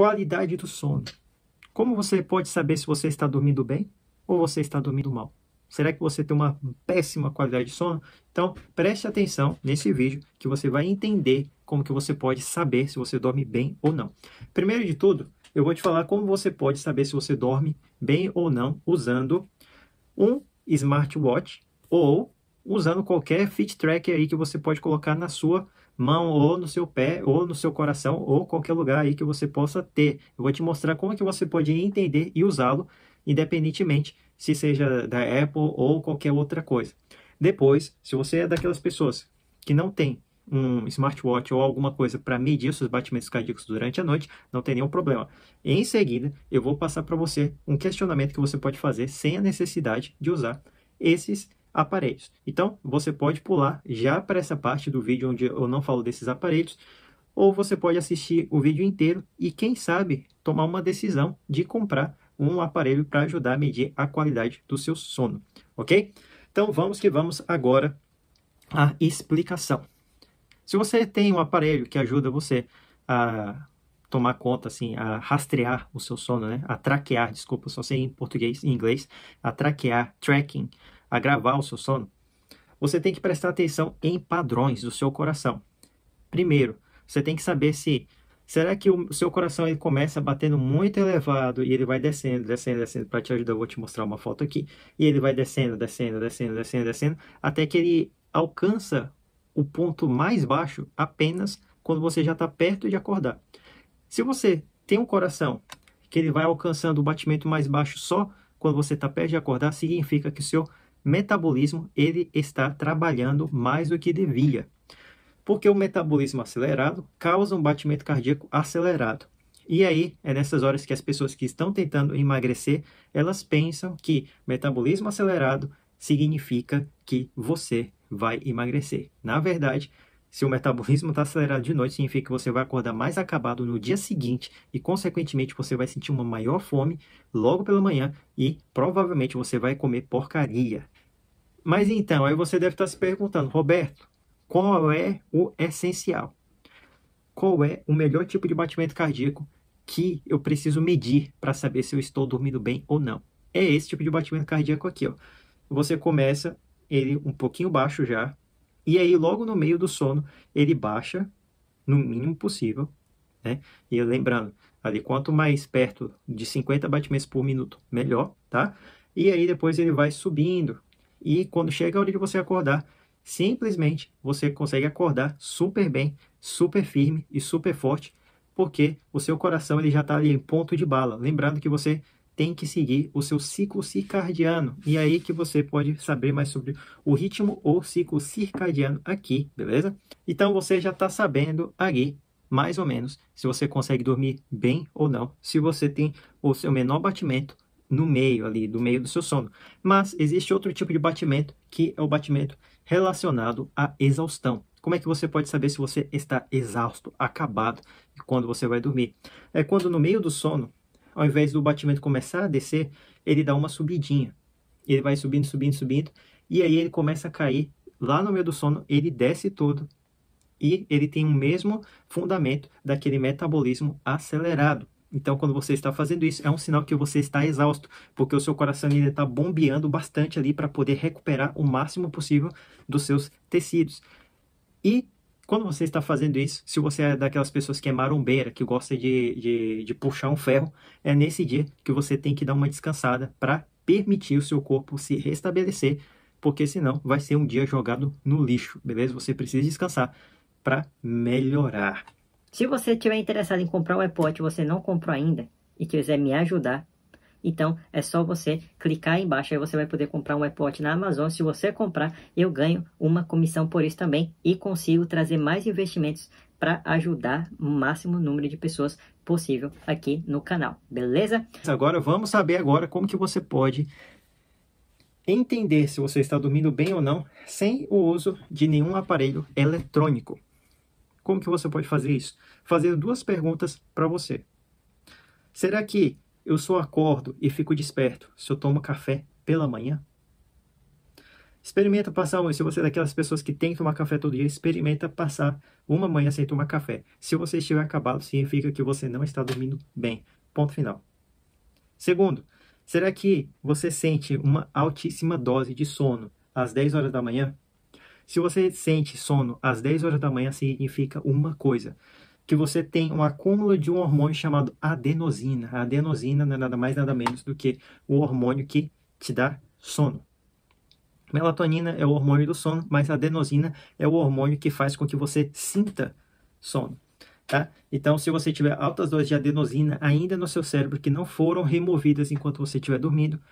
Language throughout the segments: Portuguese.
qualidade do sono. Como você pode saber se você está dormindo bem ou você está dormindo mal? Será que você tem uma péssima qualidade de sono? Então, preste atenção nesse vídeo que você vai entender como que você pode saber se você dorme bem ou não. Primeiro de tudo, eu vou te falar como você pode saber se você dorme bem ou não usando um smartwatch ou usando qualquer fit tracker aí que você pode colocar na sua mão, ou no seu pé, ou no seu coração, ou qualquer lugar aí que você possa ter. Eu vou te mostrar como é que você pode entender e usá-lo, independentemente se seja da Apple ou qualquer outra coisa. Depois, se você é daquelas pessoas que não tem um smartwatch ou alguma coisa para medir seus batimentos cardíacos durante a noite, não tem nenhum problema. Em seguida, eu vou passar para você um questionamento que você pode fazer sem a necessidade de usar esses aparelhos. Então, você pode pular já para essa parte do vídeo onde eu não falo desses aparelhos, ou você pode assistir o vídeo inteiro e, quem sabe, tomar uma decisão de comprar um aparelho para ajudar a medir a qualidade do seu sono, ok? Então, vamos que vamos agora à explicação. Se você tem um aparelho que ajuda você a tomar conta, assim, a rastrear o seu sono, né? A traquear, desculpa, só sei em português e inglês, a traquear, tracking, agravar o seu sono? Você tem que prestar atenção em padrões do seu coração. Primeiro, você tem que saber se será que o seu coração ele começa batendo muito elevado e ele vai descendo, descendo, descendo. Para te ajudar, eu vou te mostrar uma foto aqui. E ele vai descendo, descendo, descendo, descendo, descendo, até que ele alcança o ponto mais baixo apenas quando você já está perto de acordar. Se você tem um coração que ele vai alcançando o batimento mais baixo só quando você está perto de acordar, significa que o seu metabolismo ele está trabalhando mais do que devia. Porque o metabolismo acelerado causa um batimento cardíaco acelerado. E aí, é nessas horas que as pessoas que estão tentando emagrecer, elas pensam que metabolismo acelerado significa que você vai emagrecer. Na verdade, se o metabolismo está acelerado de noite, significa que você vai acordar mais acabado no dia seguinte e, consequentemente, você vai sentir uma maior fome logo pela manhã e provavelmente você vai comer porcaria. Mas então, aí você deve estar se perguntando, Roberto, qual é o essencial? Qual é o melhor tipo de batimento cardíaco que eu preciso medir para saber se eu estou dormindo bem ou não? É esse tipo de batimento cardíaco aqui, ó. Você começa ele um pouquinho baixo já, e aí logo no meio do sono ele baixa no mínimo possível, né? E lembrando, ali quanto mais perto de 50 batimentos por minuto, melhor, tá? E aí depois ele vai subindo e quando chega a hora de você acordar, simplesmente você consegue acordar super bem, super firme e super forte, porque o seu coração ele já está ali em ponto de bala. Lembrando que você tem que seguir o seu ciclo circadiano. E aí que você pode saber mais sobre o ritmo ou ciclo circadiano aqui, beleza? Então você já está sabendo aqui, mais ou menos, se você consegue dormir bem ou não, se você tem o seu menor batimento, no meio ali, do meio do seu sono. Mas existe outro tipo de batimento, que é o batimento relacionado à exaustão. Como é que você pode saber se você está exausto, acabado, quando você vai dormir? É quando no meio do sono, ao invés do batimento começar a descer, ele dá uma subidinha. Ele vai subindo, subindo, subindo, e aí ele começa a cair lá no meio do sono, ele desce todo e ele tem o mesmo fundamento daquele metabolismo acelerado. Então, quando você está fazendo isso, é um sinal que você está exausto, porque o seu coração ainda está bombeando bastante ali para poder recuperar o máximo possível dos seus tecidos. E quando você está fazendo isso, se você é daquelas pessoas que é marombeira, que gosta de, de, de puxar um ferro, é nesse dia que você tem que dar uma descansada para permitir o seu corpo se restabelecer, porque senão vai ser um dia jogado no lixo, beleza? Você precisa descansar para melhorar. Se você estiver interessado em comprar o iPod e você não comprou ainda e quiser me ajudar, então é só você clicar aí embaixo, e você vai poder comprar um iPod na Amazon. Se você comprar, eu ganho uma comissão por isso também e consigo trazer mais investimentos para ajudar o máximo número de pessoas possível aqui no canal, beleza? Agora vamos saber agora como que você pode entender se você está dormindo bem ou não sem o uso de nenhum aparelho eletrônico. Como que você pode fazer isso? Fazendo duas perguntas para você. Será que eu só acordo e fico desperto se eu tomo café pela manhã? Experimenta passar, se você é daquelas pessoas que tem que tomar café todo dia, experimenta passar uma manhã sem tomar café. Se você estiver acabado, significa que você não está dormindo bem. Ponto final. Segundo, será que você sente uma altíssima dose de sono às 10 horas da manhã? Se você sente sono às 10 horas da manhã, significa uma coisa: que você tem um acúmulo de um hormônio chamado adenosina. A adenosina não é nada mais, nada menos do que o hormônio que te dá sono. Melatonina é o hormônio do sono, mas a adenosina é o hormônio que faz com que você sinta sono. Tá? Então, se você tiver altas doses de adenosina ainda no seu cérebro que não foram removidas enquanto você estiver dormindo,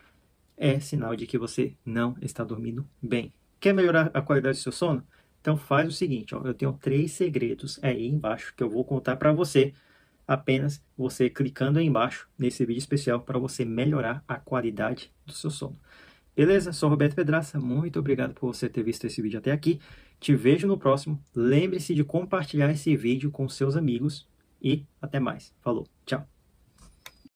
é sinal de que você não está dormindo bem. Quer melhorar a qualidade do seu sono? Então faz o seguinte, ó, eu tenho três segredos aí embaixo que eu vou contar para você, apenas você clicando aí embaixo nesse vídeo especial para você melhorar a qualidade do seu sono. Beleza? Sou Roberto Pedraça, muito obrigado por você ter visto esse vídeo até aqui. Te vejo no próximo. Lembre-se de compartilhar esse vídeo com seus amigos e até mais. Falou, tchau!